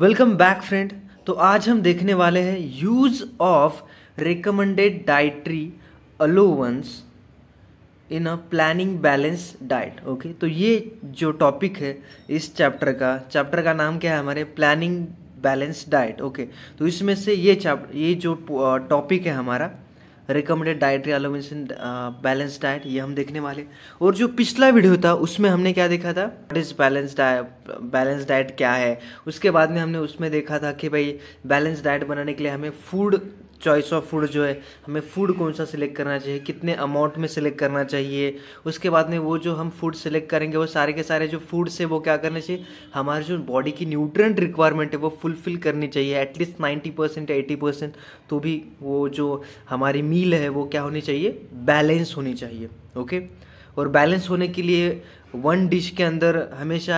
Welcome back friend तो आज हम देखने वाले हैं use of recommended dietary allowance in a planning balance diet okay तो ये जो टॉपिक है इस चैप्टर का चैप्टर का नाम क्या है हमारे प्लानिंग बैलेंस डाइट ओके तो इसमें से ये चैप्टर ये जो टॉपिक uh, है हमारा recommended dietary allowance balance diet ये हम देखने वाले और जो पिछला वीडियो था उसमें हमने क्या देखा था what is balance diet balance diet क्या है उसके बाद में हमने उसमें देखा था कि भाई बैलेंस डाइट बनाने के लिए हमें फूड चॉइस ऑफ फूड जो है हमें फूड कौन सा सिलेक्ट करना चाहिए कितने अमाउंट में सिलेक्ट करना चाहिए उसके बाद में वो जो हम फूड सिलेक्ट करेंगे वो सारे के सारे जो फूड से वो क्या करना चाहिए हमारे जो बॉडी की न्यूट्रेंट रिक्वायरमेंट है वो फुलफिल करनी चाहिए एटलीस्ट नाइन्टी परसेंट या एटी परसेंट तो भी वो जो हमारी मील है वो क्या होनी चाहिए बैलेंस होनी चाहिए ओके और बैलेंस होने के लिए वन डिश के अंदर हमेशा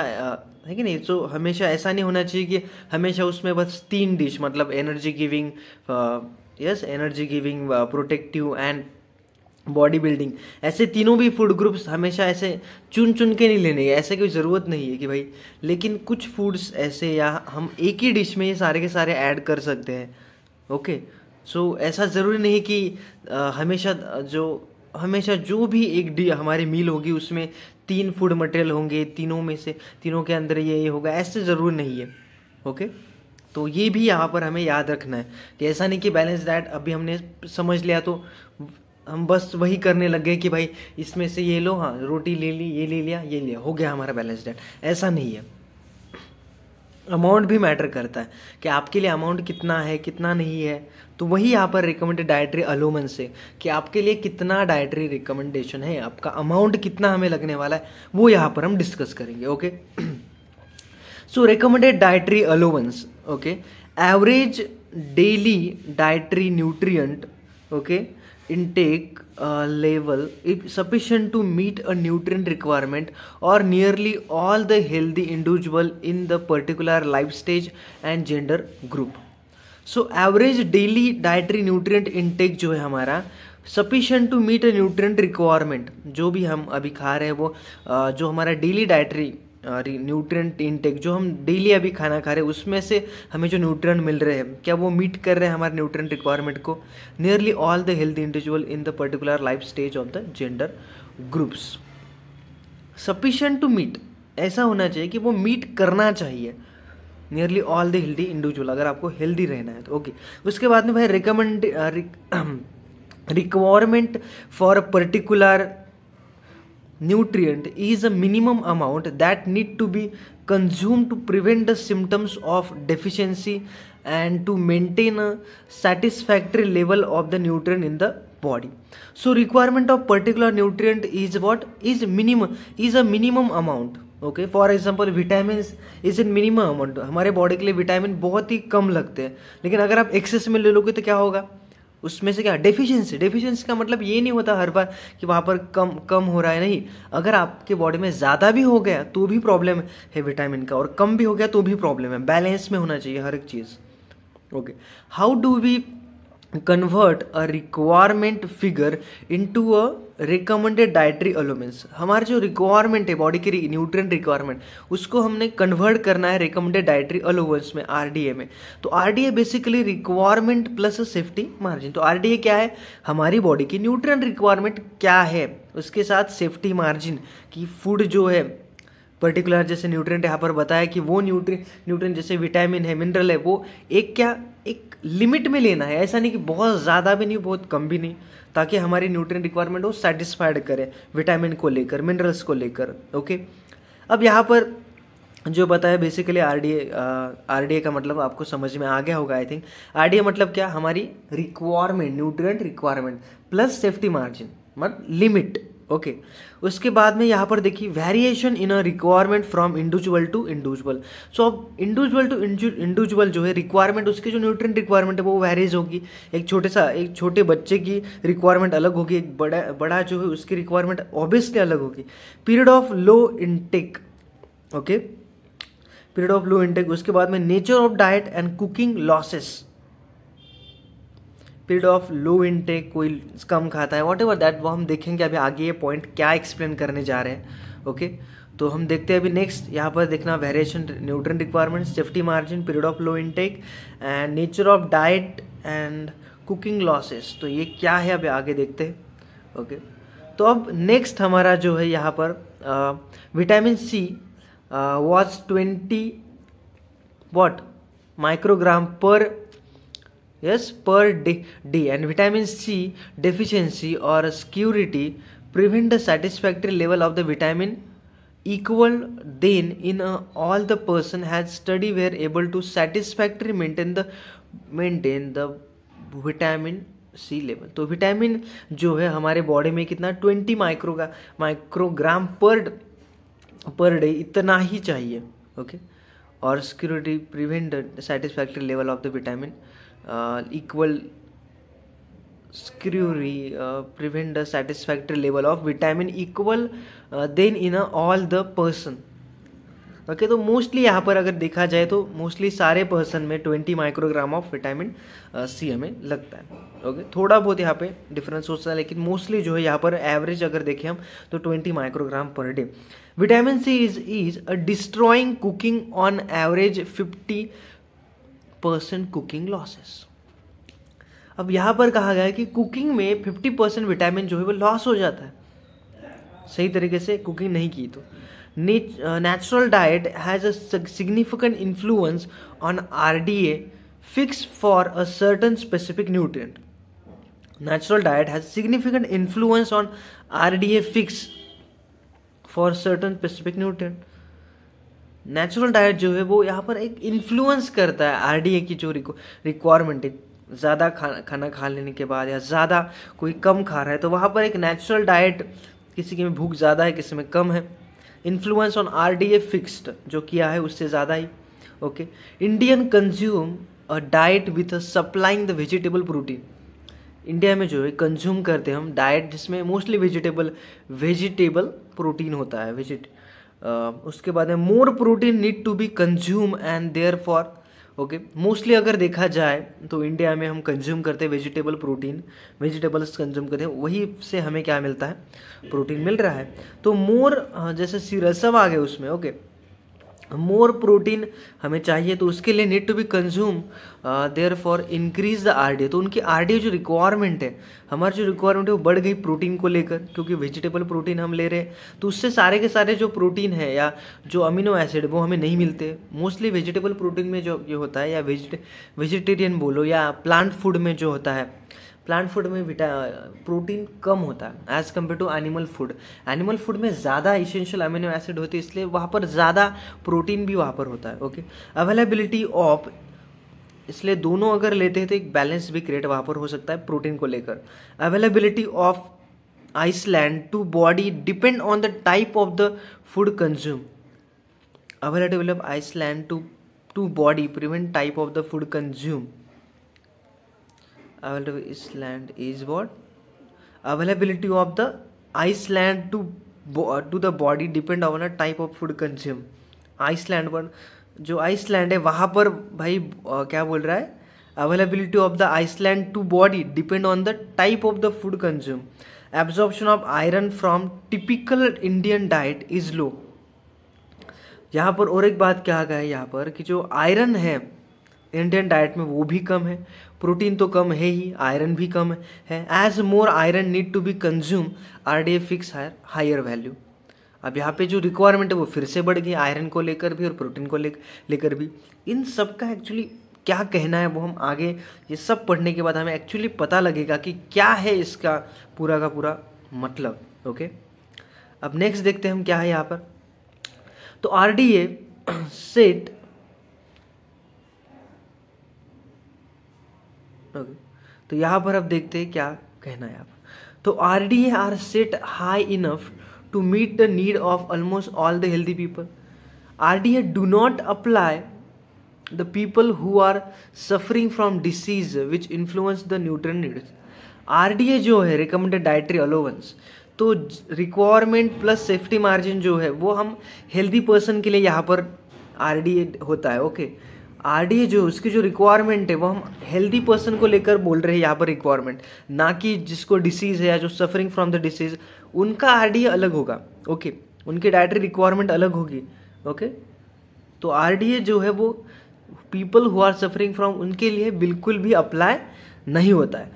है कि नहीं तो हमेशा ऐसा नहीं होना चाहिए कि हमेशा उसमें बस तीन डिश मतलब energy giving yes energy giving protective and body building ऐसे तीनों भी फूड ग्रुप्स हमेशा ऐसे चुन चुन के नहीं लेने ऐसे कोई ज़रूरत नहीं है कि भाई लेकिन कुछ फूड्स ऐसे या हम एक ही डिश में ये सारे के सारे ऐड कर सकते हैं ओके सो so, ऐसा ज़रूरी नहीं कि आ, uh, हमेशा uh, जो हमेशा जो भी एक डी हमारी मील होगी उसमें तीन फूड मटेरियल होंगे तीनों में से तीनों के अंदर ये ये होगा ऐसे ज़रूर नहीं है ओके तो ये भी यहाँ पर हमें याद रखना है कि ऐसा नहीं कि बैलेंस डाइट अभी हमने समझ लिया तो हम बस वही करने लग गए कि भाई इसमें से ये लो हाँ रोटी ले ली ये ले लिया ये लिया हो गया हमारा बैलेंस डाइट ऐसा नहीं है अमाउंट भी मैटर करता है कि आपके लिए अमाउंट कितना है कितना नहीं है तो वही यहाँ पर रिकमेंडेड डाइटरी अलोमन से कि आपके लिए कितना डाइटरी रिकमेंडेशन है आपका अमाउंट कितना हमें लगने वाला है वो यहाँ पर हम डिस्कस करेंगे okay so recommended dietary allowance okay average daily dietary nutrient okay intake level if sufficient to meet a nutrient requirement और nearly all the healthy individual in the particular life stage and gender group so average daily dietary nutrient intake जो है हमारा sufficient to meet a nutrient requirement जो भी हम अभी खा रहे हैं वो uh, जो हमारा डेली डायट्री न्यूट्रिएंट इनटेक जो हम डेली अभी खाना खा रहे हैं उसमें से हमें जो न्यूट्रिएंट मिल रहे हैं क्या वो मीट कर रहे हैं हमारे न्यूट्रिएंट रिक्वायरमेंट को nearly all the health individual in the particular life stage of the gender groups sufficient to meet ऐसा होना चाहिए कि वो मीट करना चाहिए nearly all the healthy individual अगर आपको हेल्दी रहना है तो ओके उसके बाद में भाई recommend requirement for a particular nutrient is a minimum amount that need to be consumed to prevent the symptoms of deficiency and to maintain a satisfactory level of the nutrient in the body so requirement of particular nutrient is what is minimum is a minimum amount okay for example vitamin is in minimum amount हमारे body के लिए vitamin बहुत ही कम लगते हैं लेकिन अगर आप access में ले लोगे तो क्या होगा उसमें से क्या डेफिशिएंसी डेफिशिएंसी का मतलब ये नहीं होता हर बार कि वहाँ पर कम कम हो रहा है नहीं अगर आपके बॉडी में ज़्यादा भी हो गया तो भी प्रॉब्लम है विटामिन का और कम भी हो गया तो भी प्रॉब्लम है बैलेंस में होना चाहिए हर एक चीज़ okay how do we convert a requirement figure to a recommended dietary allowance हमारे जो रिक्वायरमेंट है बॉडी के न्यूट्रिएंट रिक्वायरमेंट उसको हमने कन्वर्ट करना है रिकमेंडेड डाइटरी अलोवेंस में ए में तो ए basically requirement plus safety margin तो ए क्या है हमारी बॉडी की न्यूट्रिएंट रिक्वायरमेंट क्या है उसके साथ सेफ्टी मार्जिन की फूड जो है पर्टिकुलर जैसे न्यूट्रिएंट यहाँ पर बताया कि वो न्यूट्री न्यूट्रिएंट जैसे विटामिन है मिनरल है वो एक क्या एक लिमिट में लेना है ऐसा नहीं कि बहुत ज़्यादा भी नहीं बहुत कम भी नहीं ताकि हमारी न्यूट्रिएंट रिक्वायरमेंट वो सेटिस्फाइड करे विटामिन को लेकर मिनरल्स को लेकर ओके अब यहाँ पर जो बताया basically R D R D A का मतलब आपको समझ में आ गया होगा I think R D A मतलब क्या हमारी requirement nutrient requirement plus safety margin मत लिमिट ओके okay. उसके बाद में यहाँ पर देखिए variation in a requirement from individual to individual so अब इंडिविजुअल टू इंडिविजुअल जो है रिक्वायरमेंट उसकी जो न्यूट्रिएंट रिक्वायरमेंट है वो वेरीज होगी एक छोटे सा एक छोटे बच्चे की रिक्वायरमेंट अलग होगी एक बड़ा बड़ा जो है उसकी रिक्वायरमेंट ऑब्वियसली अलग होगी period of low intake okay period of low intake उसके बाद में nature of diet and cooking losses speed of low intake कोई कम खाता है वॉट एवर दैट वो हम देखेंगे अभी आगे ये पॉइंट क्या एक्सप्लेन करने जा रहे हैं ओके okay? तो हम देखते हैं अभी नेक्स्ट यहाँ पर देखना variation nutrient requirement safety margin period of low intake and nature of diet and cooking losses तो ये क्या है अभी आगे देखते हैं ओके okay? तो अब नेक्स्ट हमारा जो है यहाँ पर vitamin C was twenty what microgram per yes per day D and vitamin C deficiency और scurvy prevent the satisfactory level of the vitamin equal then in all the person has study were able to satisfactory maintain the maintain the vitamin C level तो vitamin जो है हमारे body में कितना twenty micro का microgram पर per day इतना ही चाहिए ओके और scurvy prevent satisfactory level of the vitamin Uh, equal scurie uh, prevent the satisfactory level of vitamin equal uh, then in a all the person okay okay, तो mostly यहाँ पर अगर देखा जाए तो मोस्टली सारे पर्सन में twenty microgram of vitamin C हमें लगता है ओके okay, थोड़ा बहुत यहाँ पे डिफरेंस होता है लेकिन मोस्टली जो है यहाँ पर एवरेज अगर देखें हम तो twenty microgram per day vitamin C is is destroying cooking on average fifty percent cooking losses अब यहां पर कहा गया है कि कुकिंग में फिफ्टी परसेंट विटामिन जो है वो लॉस हो जाता है सही तरीके से कुकिंग नहीं की तो natural diet has a significant influence on R D A fix for a certain specific nutrient natural diet has significant influence on R D A fix for certain specific nutrient natural diet जो है वो यहाँ पर एक influence करता है are की जो रिक्वायरमेंट है ज़्यादा खा खाना खा लेने के बाद या ज़्यादा कोई कम खा रहा है तो वहाँ पर एक नेचुरल डाइट किसी की में भूख ज़्यादा है किसी में कम है influence on R D A fixed जो किया है उससे ज़्यादा ही okay Indian consume a diet with supplying the vegetable protein India में जो है कंज्यूम करते हैं हम डाइट जिसमें मोस्टली वेजिटेबल वेजिटेबल प्रोटीन होता है वेजिट उसके बाद में more protein need to be consume and therefore okay mostly अगर देखा जाए तो इंडिया में हम कंज्यूम करते हैं वेजिटेबल प्रोटीन वेजिटेबल्स कंज्यूम करते हैं वही से हमें क्या मिलता है प्रोटीन मिल रहा है तो मोर जैसे सिरसव आ गए उसमें ओके okay? मोर प्रोटीन हमें चाहिए तो उसके लिए need to be consume therefore increase the R तो उनकी आर जो रिक्वायरमेंट है हमारी जो रिक्वायरमेंट है वो बढ़ गई प्रोटीन को लेकर क्योंकि वेजिटेबल प्रोटीन हम ले रहे हैं तो उससे सारे के सारे जो प्रोटीन है या जो अमीनो एसिड वो हमें नहीं मिलते मोस्टली वेजिटेबल प्रोटीन में जो ये होता है या वेजिटे वेजिटेरियन बोलो या प्लांट फूड में जो होता है प्लांट फूड में विटा प्रोटीन कम होता है as compare to animal food animal food में ज़्यादा इसेंशियल अमीनो एसिड होती है इसलिए वहाँ पर ज़्यादा प्रोटीन भी वहाँ पर होता है ओके अवेलेबिलिटी ऑफ इसलिए दोनों अगर लेते हैं तो एक बैलेंस भी क्रिएट वहाँ पर हो सकता है प्रोटीन को लेकर availability of Iceland to body depend on the type of the food consume availability of Iceland to to body prevent type of the food consume available Iceland is what availability of the Iceland to uh, to the body depend on a type of food consumed Iceland one जो Iceland है वहाँ पर भाई आ, क्या बोल रहा है availability of the Iceland to body depend on the type of the food consume absorption of iron from typical Indian diet is low यहाँ पर और एक बात क्या गया है यहाँ पर कि जो आयरन है इंडियन डाइट में वो भी कम है प्रोटीन तो कम है ही आयरन भी कम है as more iron need to be consume R D A fix higher higher value अब यहाँ पे जो रिक्वायरमेंट है वो फिर से बढ़ गई आयरन को लेकर भी और प्रोटीन को ले लेकर भी इन सब का एक्चुअली क्या कहना है वो हम आगे ये सब पढ़ने के बाद हमें एक्चुअली पता लगेगा कि क्या है इसका पूरा का पूरा मतलब ओके अब नेक्स्ट देखते हैं हम क्या है यहाँ पर तो R D A set okay तो यहाँ पर आप देखते हैं क्या कहना है आप तो R D R set high enough to meet the need of almost all the healthy people R D A do not apply the people who are suffering from disease which influence the nutrient needs R D A जो है recommended dietary allowance तो requirement plus safety margin जो है वो हम healthy person के लिए यहाँ पर आर डी ए होता है ओके okay? आर जो उसकी जो रिक्वायरमेंट है वो हम हेल्दी पर्सन को लेकर बोल रहे हैं यहाँ पर रिक्वायरमेंट ना कि जिसको डिसीज़ है या जो सफरिंग फ्रॉम द डिसीज़ उनका आर अलग होगा ओके उनकी डायटरी रिक्वायरमेंट अलग होगी ओके तो आर जो है वो people who are suffering from उनके लिए बिल्कुल भी अप्लाई नहीं होता है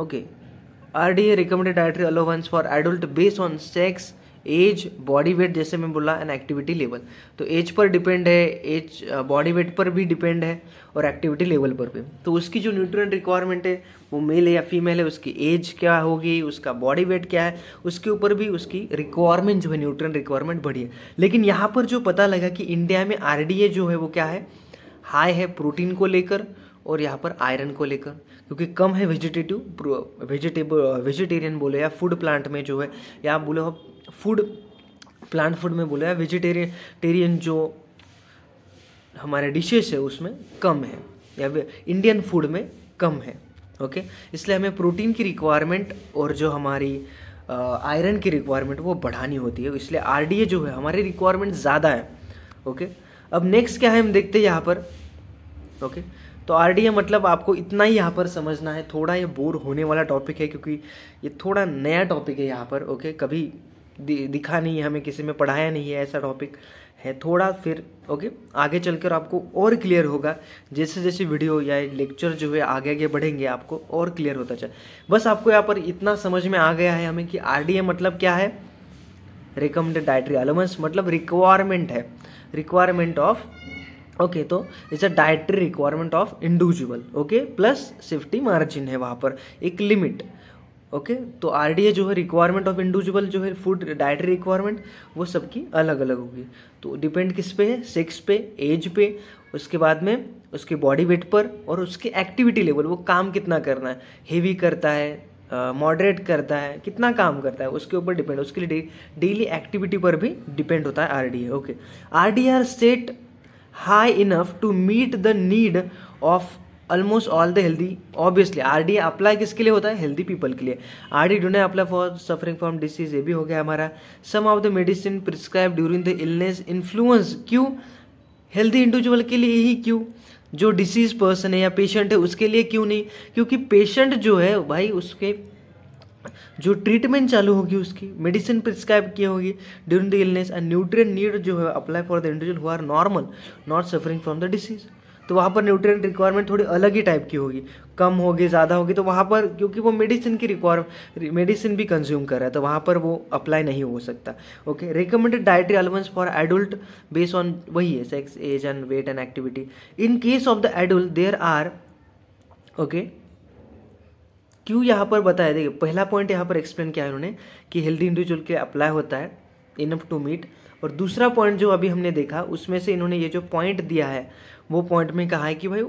okay R D A recommended dietary allowance for adult based on sex age body weight जैसे मैं बोला एंड एक्टिविटी लेवल तो एज पर डिपेंड है एज बॉडी वेट पर भी डिपेंड है और एक्टिविटी लेवल पर भी तो उसकी जो न्यूट्रिएंट रिक्वायरमेंट है वो मेल है या फीमेल है उसकी एज क्या होगी उसका बॉडी वेट क्या है उसके ऊपर भी उसकी रिक्वायरमेंट जो है न्यूट्रिएंट रिक्वायरमेंट बढ़ी है लेकिन यहाँ पर जो पता लगा कि इंडिया में आर जो है वो क्या है हाई है प्रोटीन को लेकर और यहाँ पर आयरन को लेकर क्योंकि कम है वेजिटेटिव वेजिटेबल वेजिटेरियन बोले या फूड प्लांट में जो है या बोले आप फूड प्लांट फूड में बोला है वेजिटेरियन टेरियन जो हमारे डिशेस है उसमें कम है या इंडियन फूड में कम है ओके इसलिए हमें प्रोटीन की रिक्वायरमेंट और जो हमारी आयरन की रिक्वायरमेंट वो बढ़ानी होती है इसलिए आर जो है हमारी रिक्वायरमेंट ज़्यादा है ओके अब नेक्स्ट क्या है हम देखते हैं यहाँ पर ओके तो आर मतलब आपको इतना ही यहाँ पर समझना है थोड़ा ये बोर होने वाला टॉपिक है क्योंकि ये थोड़ा नया टॉपिक है यहाँ पर ओके कभी दिखा नहीं है हमें किसी में पढ़ाया नहीं है ऐसा टॉपिक है थोड़ा फिर ओके आगे चलकर आपको और क्लियर होगा जैसे जैसे वीडियो या लेक्चर जो है आगे आगे बढ़ेंगे आपको और क्लियर होता चल बस आपको यहाँ पर इतना समझ में आ गया है हमें कि आर मतलब क्या है रिकमेंडेड डायट्री अलाउंस मतलब रिक्वायरमेंट है रिक्वायरमेंट ऑफ ओके तो it's a dietary requirement of individual okay plus safety margin है वहाँ पर एक लिमिट ओके तो आर जो है रिक्वायरमेंट ऑफ इंडिविजुअल जो है फूड डाइटरी रिक्वायरमेंट वो सबकी अलग अलग होगी तो डिपेंड किस पे है सेक्स पे एज पे उसके बाद में उसके बॉडी वेट पर और उसके एक्टिविटी लेवल वो काम कितना करना है हेवी करता है मॉडरेट uh, करता है कितना काम करता है उसके ऊपर डिपेंड उसके लिए डेली एक्टिविटी पर भी डिपेंड होता है R D okay R D R set high enough to meet the need of almost all the healthy obviously R D apply किसके लिए होता है हेल्दी पीपल के लिए R D do not apply for suffering from disease ये भी हो गया हमारा some of the medicine prescribe during the illness influence क्यों हेल्दी इंडिविजुअल के लिए ही क्यों जो डिसीज पर्सन है या पेशेंट है उसके लिए क्यों नहीं क्योंकि पेशेंट जो है भाई उसके जो ट्रीटमेंट चालू होगी उसकी मेडिसिन प्रिस्क्राइब की होगी during the illness and nutrient need जो है apply for the individual who are normal not suffering from the disease तो वहाँ पर न्यूट्रिएंट रिक्वायरमेंट थोड़ी अलग ही टाइप की होगी कम होगी ज़्यादा होगी तो वहाँ पर क्योंकि वो मेडिसिन की रिक्वायर मेडिसिन भी कंज्यूम कर रहा है तो वहाँ पर वो अप्लाई नहीं हो सकता okay recommended dietary allowance for adult base on वही है sex age and weight and activity in case of the adult there are okay क्यों यहाँ पर बताया देखिए पहला पॉइंट यहाँ पर एक्सप्लेन किया है उन्होंने कि हेल्दी इंडिविजुअल के अप्लाई होता है इनफ टू मीट और दूसरा पॉइंट जो अभी हमने देखा उसमें से इन्होंने ये जो पॉइंट दिया है वो पॉइंट में कहा है कि भाई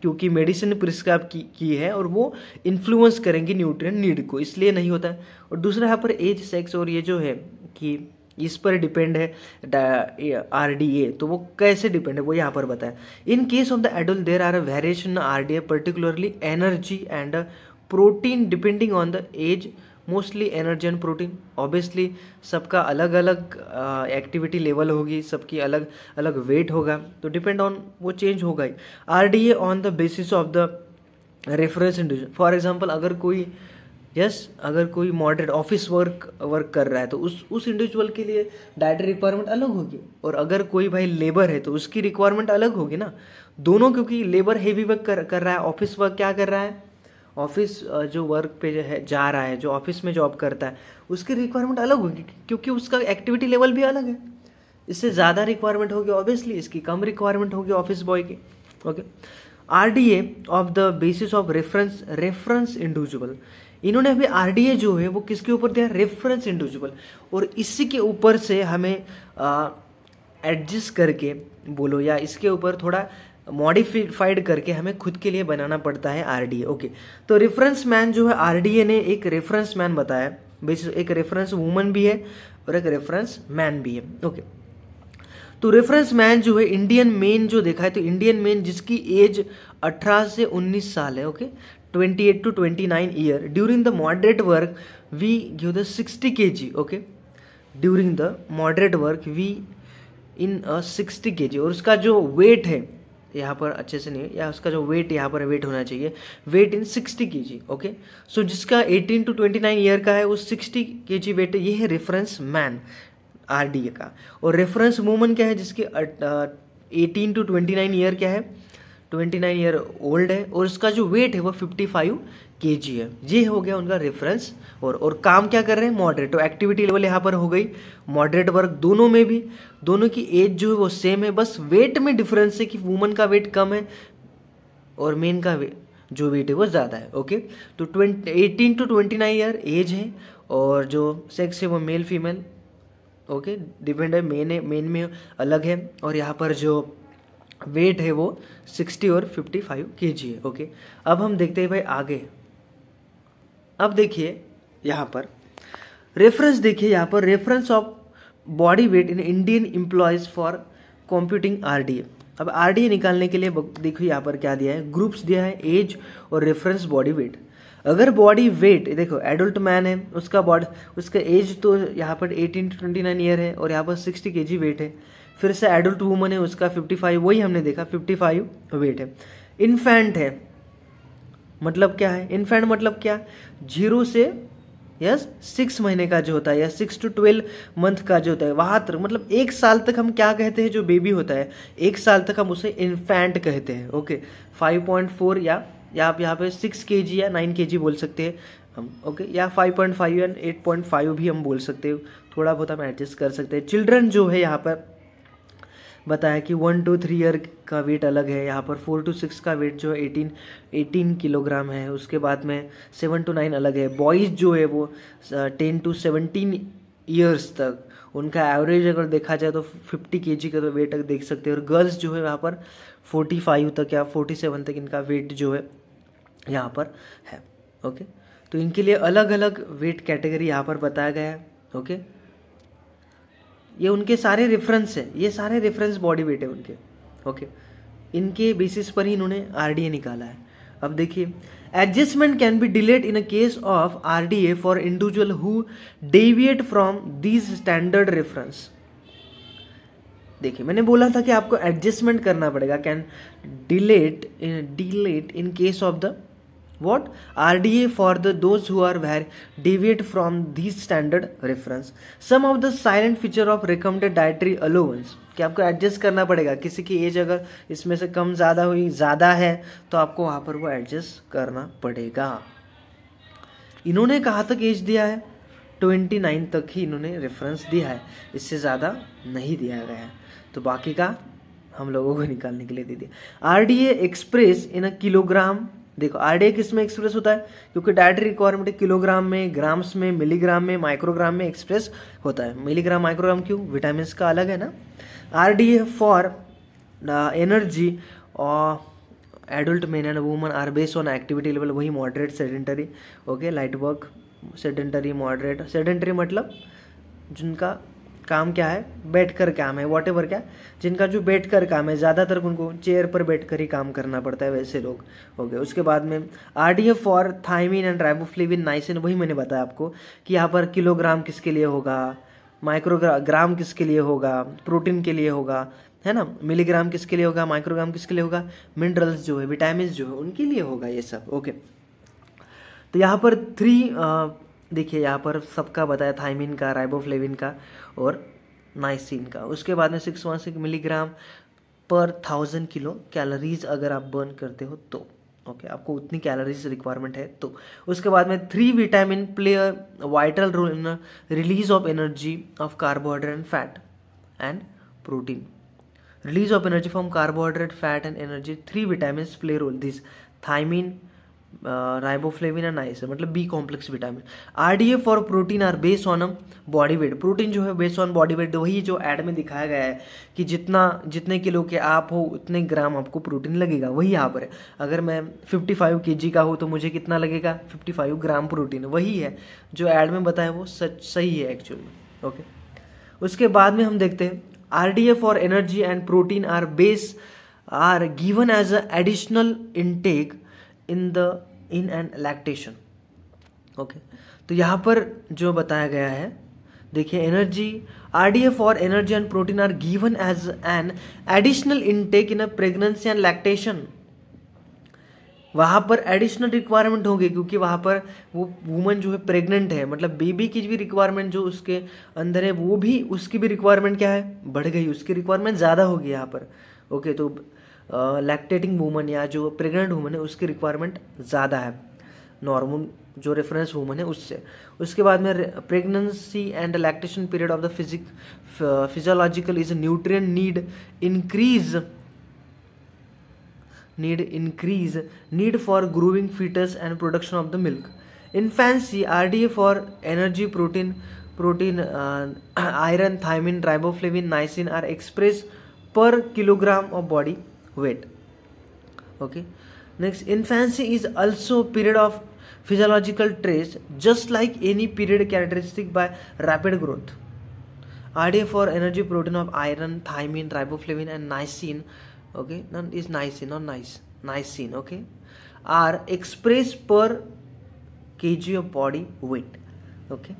क्योंकि मेडिसिन प्रिस्क्राइब की, की है और वो इन्फ्लुएंस करेंगी न्यूट्रिएंट नीड को इसलिए नहीं होता है और दूसरा यहाँ पर एज सेक्स और ये जो है कि इस पर डिपेंड है आर डी ए तो वो कैसे डिपेंड है वो यहाँ पर बताए in case of the adult there are a variation R D A particularly energy and protein depending on the age mostly energy and protein obviously सबका अलग अलग एक्टिविटी लेवल होगी सबकी अलग अलग वेट होगा तो डिपेंड ऑन वो चेंज होगा ही R D A on the basis of the reference individual for example अगर कोई यस yes, अगर कोई मॉडरेट ऑफिस वर्क वर्क कर रहा है तो उस उस इंडिविजुअल के लिए डाइटरी रिक्वायरमेंट अलग होगी और अगर कोई भाई लेबर है तो उसकी रिक्वायरमेंट अलग होगी ना दोनों क्योंकि लेबर हैवी वर्क कर कर रहा है ऑफिस वर्क क्या कर रहा है ऑफिस जो वर्क पे जो है जा रहा है जो ऑफिस में जॉब करता है उसकी रिक्वायरमेंट अलग होगी क्योंकि उसका एक्टिविटी लेवल भी अलग है इससे ज़्यादा रिक्वायरमेंट होगी ऑब्वियसली इसकी कम रिक्वायरमेंट होगी ऑफिस बॉय की okay R D A of the basis of reference reference individual इन्होंने अभी आर डी ए जो है वो किसके ऊपर दिया रेफरेंस इंडिविजुअल और इसी के ऊपर से हमें एडजस्ट करके बोलो या इसके ऊपर थोड़ा मॉडिफाइड करके हमें खुद के लिए बनाना पड़ता है आर ओके तो रेफरेंस मैन जो है आर ने एक रेफरेंस मैन बताया बेस एक रेफरेंस वुमन भी है और एक रेफरेंस मैन भी है ओके तो रेफरेंस मैन जो है इंडियन मेन जो देखा है तो इंडियन मेन जिसकी एज 18 से 19 साल है okay 28 to 29 year during the moderate work we give the 60 K G okay during the moderate work we in sixty K G और उसका जो वेट है यहाँ पर अच्छे से नहीं या उसका जो वेट यहाँ पर वेट होना चाहिए वेट इन 60 के ओके सो जिसका 18 टू 29 नाइन ईयर का है वो 60 के जी वेट ये है reference man R D A का और रेफरेंस वूमन क्या है जिसके eighteen to twenty nine year क्या है 29 नाइन ईयर ओल्ड है और उसका जो वेट है वो 55 फाइव के जी एम ये हो गया उनका रेफरेंस और और काम क्या कर रहे हैं मॉडरेट तो एक्टिविटी लेवल यहाँ पर हो गई मॉडरेट वर्क दोनों में भी दोनों की एज जो है वो सेम है बस वेट में डिफरेंस है कि वुमन का वेट कम है और मेन का वेट जो वेट है वो ज़्यादा है ओके तो twenty eighteen to twenty nine year age है और जो सेक्स है वो मेल फीमेल ओके डिपेंड है मेन है मेन में अलग है और यहाँ पर जो वेट है वो सिक्सटी और फिफ्टी फाइव के जी है ओके अब हम देखते हैं भाई आगे अब देखिए यहाँ पर रेफरेंस देखिए यहाँ पर reference of body weight in Indian employees for computing RDA अब आरडीए निकालने के लिए देखो यहाँ पर क्या दिया है ग्रुप्स दिया है एज और रेफरेंस बॉडी वेट अगर बॉडी वेट देखो एडल्ट मैन है उसका बॉडी उसका एज तो यहाँ पर 18 टू 29 ईयर है और यहाँ पर 60 के वेट है फिर से एडल्ट वूमन है उसका 55 वही हमने देखा 55 वेट है इन्फेंट है मतलब क्या है इन्फेंट मतलब क्या जीरो से यस सिक्स महीने का जो होता है या सिक्स टू ट्वेल्व मंथ का जो होता है वहाँ तक मतलब एक साल तक हम क्या कहते हैं जो बेबी होता है एक साल तक हम उसे इन्फेंट कहते हैं ओके फाइव पॉइंट फोर या या आप यहाँ पे सिक्स के जी या नाइन के जी बोल सकते हैं हम ओके या five point five and eight point five भी हम बोल सकते हैं थोड़ा बहुत हम एडजस्ट कर सकते हैं चिल्ड्रन जो है यहाँ पर बताया कि वन टू थ्री ईयर का वेट अलग है यहाँ पर फोर टू सिक्स का वेट जो है एटीन एटीन किलोग्राम है उसके बाद में सेवन टू नाइन अलग है बॉयज़ जो है वो टेन टू सेवनटीन ईयर्स तक उनका एवरेज अगर देखा जाए तो फिफ्टी के जी का तो वेट देख सकते हैं और गर्ल्स जो है वहाँ पर फोर्टी फाइव तक या फोर्टी सेवन तक इनका वेट जो है यहाँ पर है ओके तो इनके लिए अलग अलग वेट कैटेगरी यहाँ पर बताया गया है ओके ये उनके सारे रेफरेंस है ये सारे रेफरेंस बॉडी वेट है उनके ओके इनके बेसिस पर ही इन्होंने आर निकाला है अब देखिए adjustment can be delayed in a case of R D A for individual who deviate from these standard reference देखिए मैंने बोला था कि आपको एडजस्टमेंट करना पड़ेगा can delete delete in case of the what rda for the those who are where deviate from the standard reference some of the silent feature of recommended dietary allowance कि आपको एडजस्ट करना पड़ेगा किसी की as अगर इसमें से कम ज़्यादा हुई ज़्यादा है तो आपको वहाँ पर वो एडजस्ट करना पड़ेगा इन्होंने कहा तक एज दिया है ट्वेंटी नाइन तक ही इन्होंने रेफरेंस दिया है इससे ज़्यादा नहीं दिया गया है तो बाकी का हम लोगों को निकालने के लिए दे दिया R D express in a kilogram देखो आर किस में एक्सप्रेस होता है क्योंकि डायटरी रिक्वायरमेंट किलोग्राम में ग्राम्स में मिलीग्राम में माइक्रोग्राम में एक्सप्रेस होता है मिलीग्राम माइक्रोग्राम क्यों विटामिन का अलग है ना आर डी फॉर एनर्जी और adult man and woman are based on activity level वही moderate sedentary okay light work sedentary moderate sedentary मतलब जिनका काम क्या है बैठ कर काम है वॉट एवर क्या जिनका जो बैठ कर काम है ज़्यादातर उनको चेयर पर बैठ कर ही काम करना पड़ता है वैसे लोग हो गए उसके बाद में R D F for thiamine and riboflavin niacin वही मैंने बताया आपको कि यहाँ पर किलोग्राम किसके लिए होगा माइक्रोग्राम किसके लिए होगा प्रोटीन के लिए होगा है ना मिलीग्राम किसके लिए होगा माइक्रोग्राम किसके लिए होगा मिनरल्स जो है विटामिन जो है उनके लिए होगा ये सब ओके तो यहाँ पर थ्री देखिए यहाँ पर सबका बताया थाइमिन का राइबोफ्लेविन का और नाइसिन का उसके बाद में सिक्स वन सिक्स मिलीग्राम पर थाउजेंड किलो कैलोरीज अगर आप बर्न करते हो तो ओके okay, आपको उतनी कैलोरीज रिक्वायरमेंट है तो उसके बाद में three vitamin play a vital role in release of energy of carbohydrate and fat and protein release of energy from carbohydrate fat and energy three vitamin play role this thiamine riboflavin and ice मतलब B complex vitamin R D F और protein are base on body weight protein जो है base on body wait वही जो add में दिखाया गया है कि जितना जितने किलो के आप हो उतने ग्राम आपको प्रोटीन लगेगा वही यहाँ पर है अगर मैं 55 फाइव के जी का हूँ तो मुझे कितना लगेगा 55 ग्राम प्रोटीन वही है जो एड में बताया वो सच सही है एक्चुअल में ओके उसके बाद में हम देखते हैं आर डी और energy and protein are base are given as a additional intake in the in and lactation okay तो यहाँ पर जो बताया गया है देखिए एनर्जी आर डी एफ और energy and protein are given as an additional intake in a pregnancy and lactation वहाँ पर एडिशनल रिक्वायरमेंट होगी क्योंकि वहाँ पर वो वुमन जो है प्रेग्नेंट है मतलब बेबी की भी रिक्वायरमेंट जो उसके अंदर है वो भी उसकी भी रिक्वायरमेंट क्या है बढ़ गई उसकी रिक्वायरमेंट ज़्यादा होगी यहाँ पर ओके तो लैक्टेटिंग वूमन या जो प्रेग्नेंट वूमन है उसकी रिक्वायरमेंट ज़्यादा है नॉर्मल जो रेफरेंस वूमन है उससे उसके बाद में pregnancy and lactation period of the physic physiological is nutrient need increase need increase need for growing foetus and production of the milk infancy R D for energy protein protein iron thiamine riboflavin niacin are express per kilogram of body weight okay next infancy is also period of physiological traits just like any period characteristic by rapid growth RDA for energy protein of iron thymine riboflavin and niacin okay now is niacin not nice niacin okay are expressed per kg of body weight okay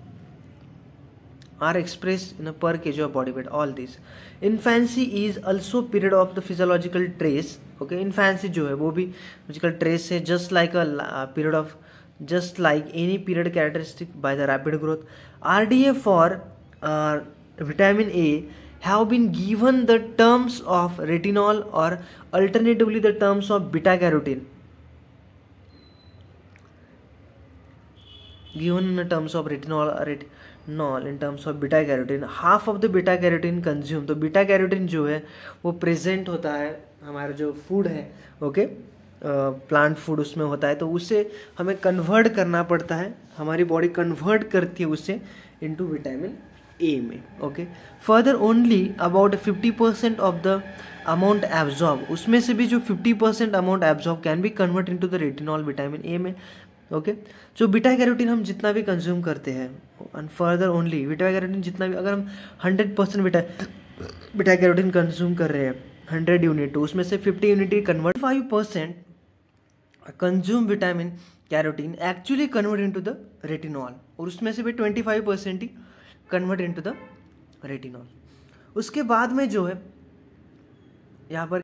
are expressed in a per kg of body weight all these infancy is also period of the physiological trace okay infancy जो है वो भी physical trace है just like a uh, period of just like any period characteristic by the rapid growth RDA for uh, vitamin A have been given the terms of retinol or alternatively the terms of beta carotene given in the terms of retinol or ret नॉल in terms of beta carotene half of the beta carotene consume तो beta carotene जो है वो present होता है हमारा जो food है ओके प्लांट फूड उसमें होता है तो उसे हमें कन्वर्ट करना पड़ता है हमारी बॉडी कन्वर्ट करती है उसे इनटू विटामिन ए में okay further only about fifty percent of the amount absorb उसमें से भी जो fifty percent amount absorb can be convert into the retinol vitamin A में ओके जो बीटा कैरोटीन हम जितना भी कंज्यूम करते हैं and further only beta carotene जितना भी अगर हम hundred percent beta beta carotene consume कर रहे हैं हंड्रेड यूनिट तो उसमें से fifty unit convert five percent consume vitamin carotene actually convert into the retinol और उसमें से भी ट्वेंटी फाइव परसेंट ही कन्वर्ट इनटू द रेटिनॉल उसके बाद में जो है यहाँ पर